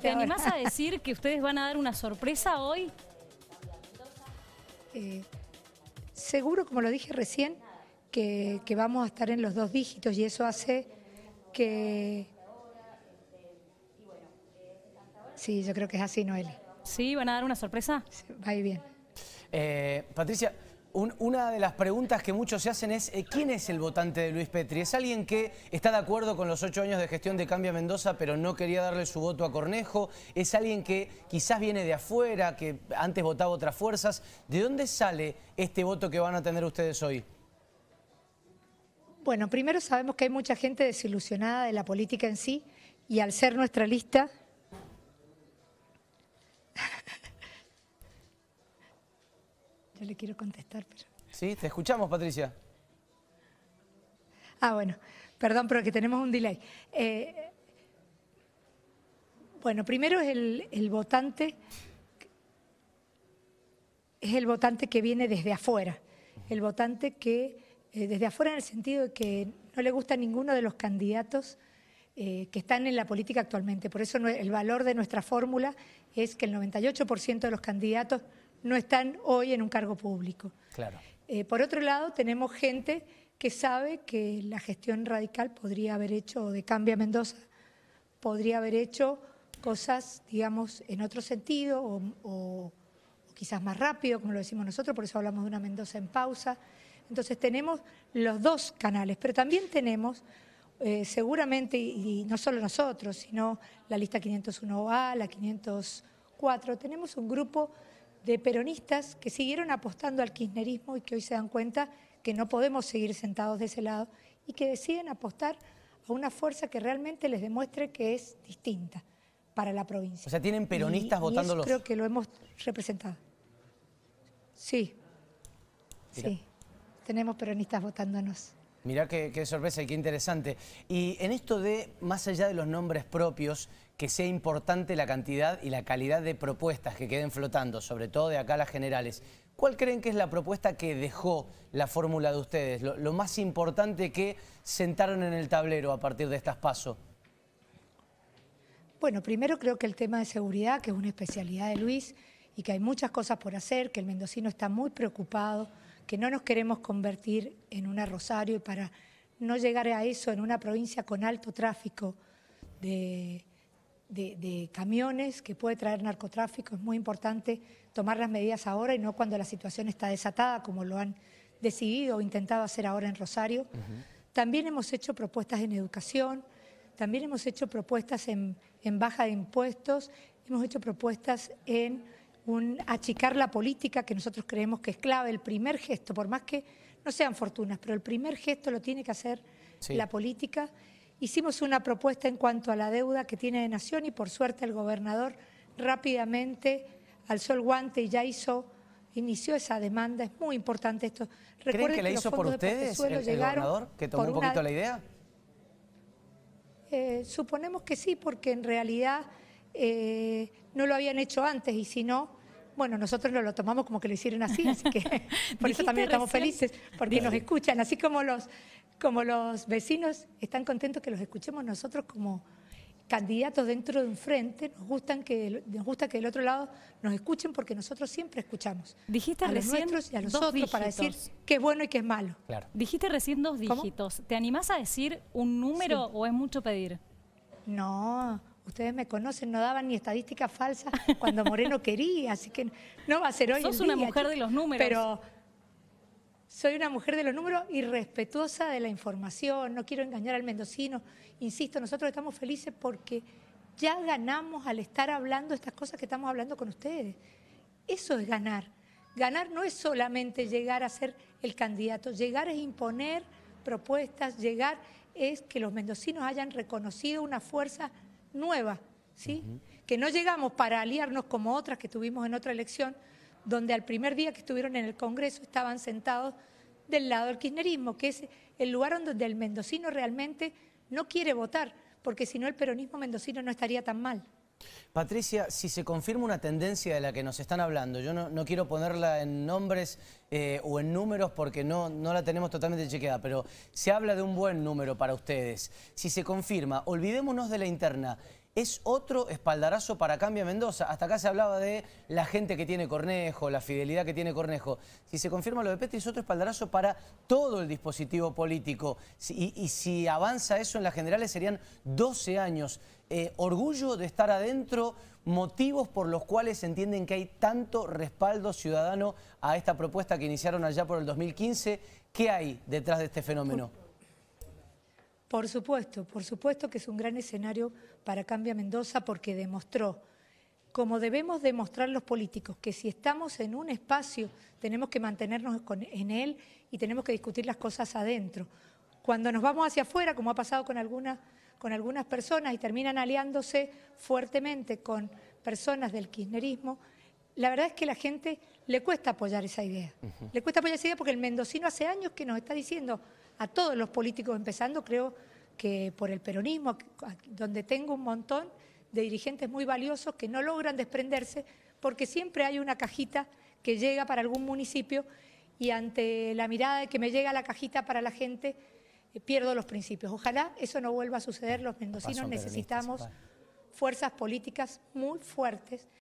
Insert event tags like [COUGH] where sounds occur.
¿Te animás a decir que ustedes van a dar una sorpresa hoy? Eh, seguro, como lo dije recién, que, vamos a estar en los dos dígitos y eso hace que... Sí, yo creo que es así, Noel. ¿Sí? ¿Van a dar una sorpresa? va bien. Eh, Patricia, una de las preguntas que muchos se hacen es, eh, ¿quién es el votante de Luis Petri? ¿Es alguien que está de acuerdo con los ocho años de gestión de Cambia Mendoza, pero no quería darle su voto a Cornejo? ¿Es alguien que quizás viene de afuera, que antes votaba otras fuerzas? ¿De dónde sale este voto que van a tener ustedes hoy? Bueno, primero sabemos que hay mucha gente desilusionada de la política en sí y al ser nuestra lista Yo le quiero contestar, pero... Sí, te escuchamos, Patricia. Ah, bueno, perdón, pero que tenemos un delay. Eh, bueno, primero es el, votante, es el votante que viene desde afuera, el votante que, eh, desde afuera en el sentido de que no le gusta ninguno de los candidatos eh, que están en la política actualmente. Por eso el valor de nuestra fórmula es que el 98% de los candidatos no están hoy en un cargo público. Claro. Eh, por otro lado, tenemos gente que sabe que la gestión radical podría haber hecho, de Cambia Mendoza, podría haber hecho cosas, digamos, en otro sentido o, quizás más rápido, como lo decimos nosotros, por eso hablamos de una Mendoza en pausa. Entonces tenemos los dos canales, pero también tenemos eh, seguramente, y, no solo nosotros, sino la lista 501A, la 504, tenemos un grupo de peronistas que siguieron apostando al kirchnerismo y que hoy se dan cuenta que no podemos seguir sentados de ese lado y que deciden apostar a una fuerza que realmente les demuestre que es distinta para la provincia. O sea, tienen peronistas Creo que lo hemos representado. Sí. Sí. Tenemos peronistas votándonos. Mirá qué, qué sorpresa y qué interesante. Y en esto de, más allá de los nombres propios, que sea importante la cantidad y la calidad de propuestas que queden flotando, sobre todo de acá a las generales. ¿Cuál creen que es la propuesta que dejó la fórmula de ustedes? Lo, lo más importante que sentaron en el tablero a partir de estas pasos. Bueno, primero creo que el tema de seguridad, que es una especialidad de Luis y que hay muchas cosas por hacer, que el mendocino está muy preocupado, que no nos queremos convertir en una Rosario y para no llegar a eso en una provincia con alto tráfico de de, camiones que puede traer narcotráfico. Es muy importante tomar las medidas ahora y no cuando la situación está desatada, como lo han decidido o intentado hacer ahora en Rosario. También hemos hecho propuestas en educación, también hemos hecho propuestas en, baja de impuestos, hemos hecho propuestas en un achicar la política que nosotros creemos que es clave, el primer gesto, por más que no sean fortunas, pero el primer gesto lo tiene que hacer la política Hicimos una propuesta en cuanto a la deuda que tiene de Nación y por suerte el gobernador rápidamente alzó el guante y ya hizo, inició esa demanda. Es muy importante esto. que la hizo por ustedes el, gobernador, que tomó un poquito la idea? Eh, suponemos que sí, porque en realidad eh, no lo habían hecho antes y si no, bueno, nosotros lo, lo tomamos como que lo hicieron así, así que [LAUGHS] por eso también estamos felices, porque nos escuchan, así como los, como los vecinos están contentos que los escuchemos nosotros como candidatos dentro de un frente, nos, gustan que, nos gusta que del otro lado nos escuchen porque nosotros siempre escuchamos. Dijiste recién nuestros y a los para decir qué es bueno y qué es malo. Dijiste recién dos dígitos. ¿Te animás a decir un número o es mucho pedir? No, ustedes me conocen, no daban ni estadísticas falsas cuando Moreno [LAUGHS] quería, así que no va a ser hoy. Sos una mujer de los números. Pero soy una mujer de los números y respetuosa de la información, no quiero engañar al mendocino. Insisto, nosotros estamos felices porque ya ganamos al estar hablando estas cosas que estamos hablando con ustedes. Eso es ganar. Ganar no es solamente llegar a ser el candidato, llegar es imponer propuestas, llegar es que los mendocinos hayan reconocido una fuerza nueva, ¿sí? Que no llegamos para aliarnos como otras que tuvimos en otra elección, donde al primer día que estuvieron en el Congreso estaban sentados del lado del kirchnerismo, que es el lugar donde el mendocino realmente no quiere votar, porque si no el peronismo mendocino no estaría tan mal. Patricia, si se confirma una tendencia de la que nos están hablando, yo no, quiero ponerla en nombres eh, o en números porque no, no la tenemos totalmente chequeada, pero se habla de un buen número para ustedes. Si se confirma, olvidémonos de la interna es otro espaldarazo para Cambia Mendoza. Hasta acá se hablaba de la gente que tiene Cornejo, la fidelidad que tiene Cornejo. Si se confirma lo de Petri, es otro espaldarazo para todo el dispositivo político. y, si avanza eso en las generales serían 12 años. Eh, orgullo de estar adentro, motivos por los cuales entienden que hay tanto respaldo ciudadano a esta propuesta que iniciaron allá por el 2015. ¿Qué hay detrás de este fenómeno? Por supuesto, por supuesto que es un gran escenario para Cambia Mendoza porque demostró, como debemos demostrar los políticos, que si estamos en un espacio tenemos que mantenernos en él y tenemos que discutir las cosas adentro. Cuando nos vamos hacia afuera, como ha pasado con, con algunas personas y terminan aliándose fuertemente con personas del kirchnerismo, la verdad es que la gente le cuesta apoyar esa idea. Le cuesta apoyar esa idea porque el mendocino hace años que nos está diciendo a todos los políticos, empezando creo que por el peronismo, donde tengo un montón de dirigentes muy valiosos que no logran desprenderse porque siempre hay una cajita que llega para algún municipio y ante la mirada de que me llega la cajita para la gente, eh, pierdo los principios. Ojalá eso no vuelva a suceder. Los mendocinos necesitamos fuerzas políticas muy fuertes.